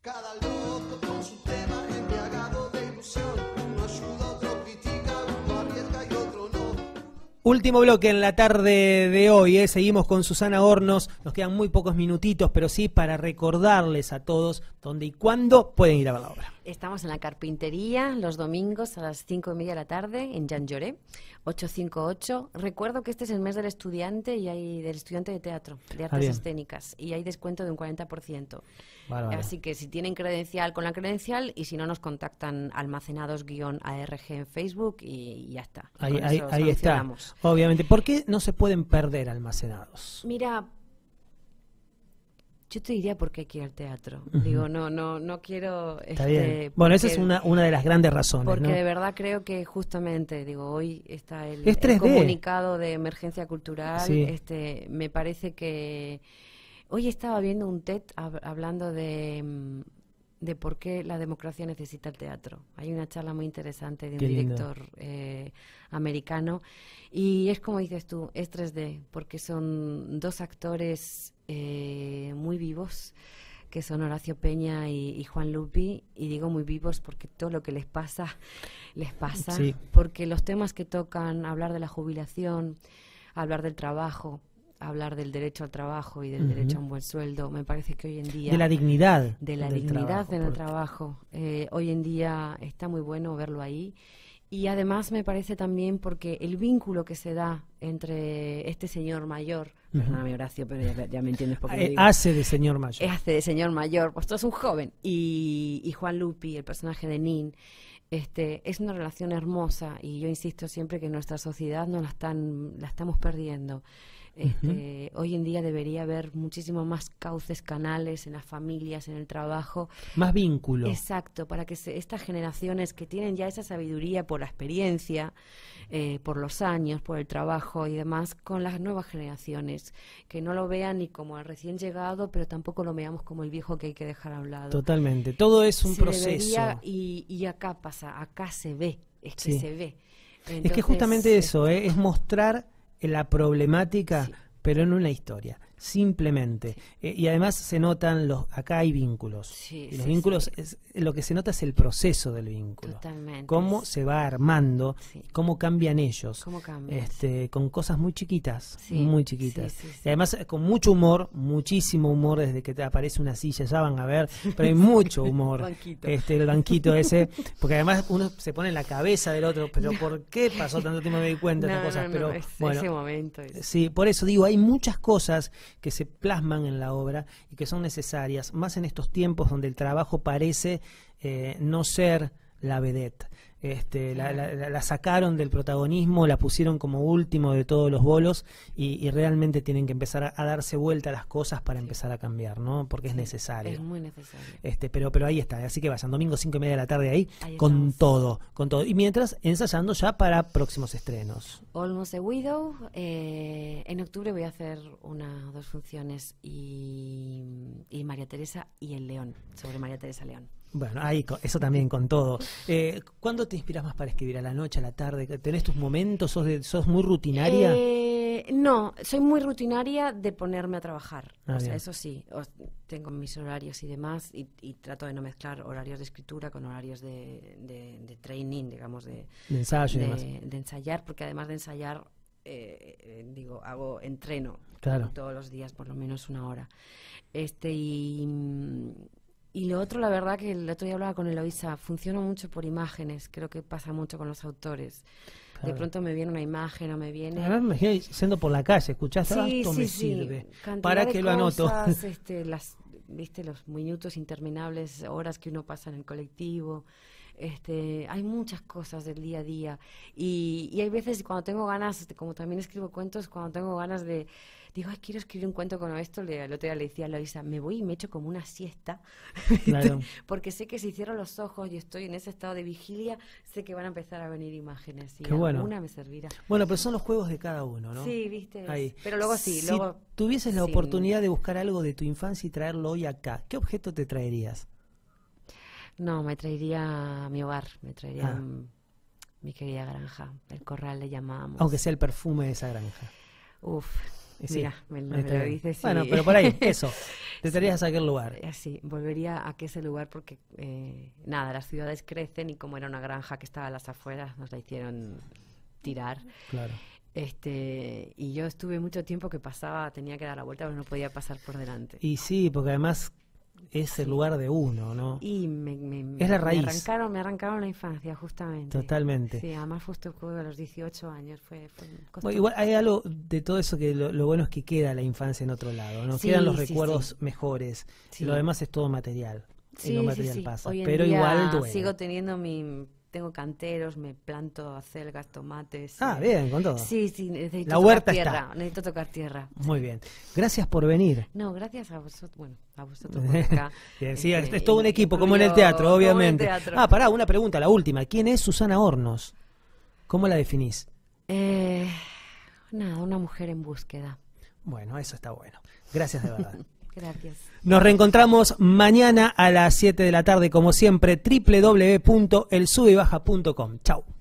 Cada loco con su tema embriagado de ilusión, uno ayuda, otro critica, uno y otro no. Último bloque en la tarde de hoy, ¿eh? seguimos con Susana Hornos, nos quedan muy pocos minutitos, pero sí para recordarles a todos dónde y cuándo pueden ir a ver la obra. Estamos en la carpintería los domingos a las 5 y media de la tarde en Jean Lloré, 858. Recuerdo que este es el mes del estudiante y hay del estudiante de teatro, de artes ah, escénicas, y hay descuento de un 40%. Así que si tienen credencial, con la credencial, y si no, nos contactan almacenados-arg en Facebook y, ya está. Ahí, ahí está. Obviamente, ¿por qué no se pueden perder almacenados? Mira, yo te diría por qué quiero el teatro. Digo, no, no, no quiero. Este, bueno, esa es una, de las grandes razones. Porque de verdad creo que justamente, digo, hoy está el, comunicado de emergencia cultural. Este, me parece que hoy estaba viendo un TED hablando de mm, de por qué la democracia necesita el teatro. Hay una charla muy interesante de un director eh, americano y es como dices tú, es 3D, porque son dos actores eh, muy vivos, que son Horacio Peña y, Juan Lupi, y digo muy vivos porque todo lo que les pasa, les pasa, porque los temas que tocan, hablar de la jubilación, hablar del trabajo, hablar del derecho al trabajo y del derecho a un buen sueldo. Me parece que hoy en día... De la dignidad. De la dignidad en el trabajo. Eh, hoy en día está muy bueno verlo ahí y además me parece también porque el vínculo que se da entre este señor mayor, perdóname Horacio, pero ya, me entiendes por ah, eh, Hace de señor mayor. Hace de señor mayor, pues tú es un joven. Y, Juan Lupi, el personaje de Nin, este, es una relación hermosa y yo insisto siempre que en nuestra sociedad no la, están, la estamos perdiendo. Este, hoy en día debería haber muchísimo más cauces, canales en las familias, en el trabajo. Más vínculo. Exacto, para que estas generaciones que tienen ya esa sabiduría por la experiencia, eh, por los años, por el trabajo y demás, con las nuevas generaciones, que no lo vean ni como el recién llegado, pero tampoco lo veamos como el viejo que hay que dejar a un lado. Totalmente, todo es un proceso. y, acá pasa, acá se ve, es que se ve. es que justamente eso, ¿eh? es mostrar en la problemática, pero en una historia simplemente. Eh, y además se notan los, acá hay vínculos. y los vínculos, es, lo que se nota es el proceso del vínculo. Cómo se va armando, cómo cambian ellos. este, con cosas muy chiquitas, muy chiquitas. Y además eh, con mucho humor, muchísimo humor desde que te aparece una silla, ya van a ver, pero hay mucho humor. Este, el banquito ese, porque además uno se pone en la cabeza del otro, pero ¿por qué pasó tanto tiempo? Me di cuenta de cosas, pero bueno. Ese momento Sí, por eso digo, hay muchas cosas que se plasman en la obra y que son necesarias, más en estos tiempos donde el trabajo parece eh, no ser la vedette. Este, la, sacaron del protagonismo, la pusieron como último de todos los bolos y, realmente tienen que empezar a, darse vuelta las cosas para empezar a cambiar, ¿no? Porque es necesario. Es muy necesario. Este, pero, pero ahí está, así que vayan, domingo 5 y media de la tarde ahí, con todo, con todo. Y mientras, ensayando ya para próximos estrenos. Almost a Widow, eh, en octubre voy a hacer una dos funciones y, y María Teresa y el León, sobre María Teresa León. Bueno, ahí eso también con todo. Eh, ¿Cuándo te inspiras más para escribir? ¿A la noche, a la tarde? ¿Tenés tus momentos? ¿Sos, sos muy rutinaria? Eh, no, soy muy rutinaria de ponerme a trabajar. Ah, eso sí, tengo mis horarios y demás y, trato de no mezclar horarios de escritura con horarios de, de, training, digamos, de, de ensayo. de ensayar, porque además de ensayar eh, digo, hago entreno todos los días por lo menos una hora. Este y, mm, y lo otro, la verdad, que el otro día hablaba con Eloisa, funciona mucho por imágenes, creo que pasa mucho con los autores. De pronto me viene una imagen o me viene. Además, me estoy siendo por la calle, escuchaste, esto me sirve. Para que lo anoto. Este, las, viste, los minutos interminables, horas que uno pasa en el colectivo. Este, hay muchas cosas del día a día. Y, hay veces cuando tengo ganas, este, como también escribo cuentos, cuando tengo ganas de, digo, quiero escribir un cuento con esto, le, el otro le decía a Loisa, me voy y me echo como una siesta, porque sé que si cierro los ojos y estoy en ese estado de vigilia, sé que van a empezar a venir imágenes y alguna me servirá. Bueno, pero son los juegos de cada uno, ¿no? Sí, viste. Pero luego sí, si Tuvieses la oportunidad de buscar algo de tu infancia y traerlo hoy acá, ¿qué objeto te traerías? No, me traería a mi hogar, me traería ah. mi querida granja. El corral le llamábamos. Aunque sea el perfume de esa granja. Uf, mira, me, lo dices. Bueno, pero por ahí, eso. Te traerías a aquel lugar. Eh, sí, volvería a aquel lugar porque, eh, nada, las ciudades crecen y como era una granja que estaba a las afueras, nos la hicieron tirar. Claro. Este, y yo estuve mucho tiempo que pasaba, tenía que dar la vuelta, pero no podía pasar por delante. Y sí, porque además es el lugar de uno, ¿no? Y me, es la raíz. Me arrancaron, la infancia, justamente. Totalmente. Sí, además justo a los 18 años. Fue, igual hay algo de todo eso que lo, bueno es que queda la infancia en otro lado, ¿no? Quedan los recuerdos mejores. Lo demás es todo material. sí. no material pasa. pero igual duele. Sigo teniendo mi tengo canteros, me planto acelgas, tomates. Ah, eh, bien, con todo. Sí, sí, necesito La huerta tocar tierra. Necesito tocar tierra. Muy bien. Gracias por venir. No, gracias a vosotros. Bueno, a vosotros por acá. bien, sí, es este, todo un equipo, como en el teatro, obviamente. Ah, pará, una pregunta, la última. ¿Quién es Susana Hornos? ¿Cómo la definís? Eh, nada, una mujer en búsqueda. Bueno, eso está bueno. Gracias de verdad. Nos reencontramos mañana a las siete de la tarde, como siempre, www.elsubebaja.com. Chau.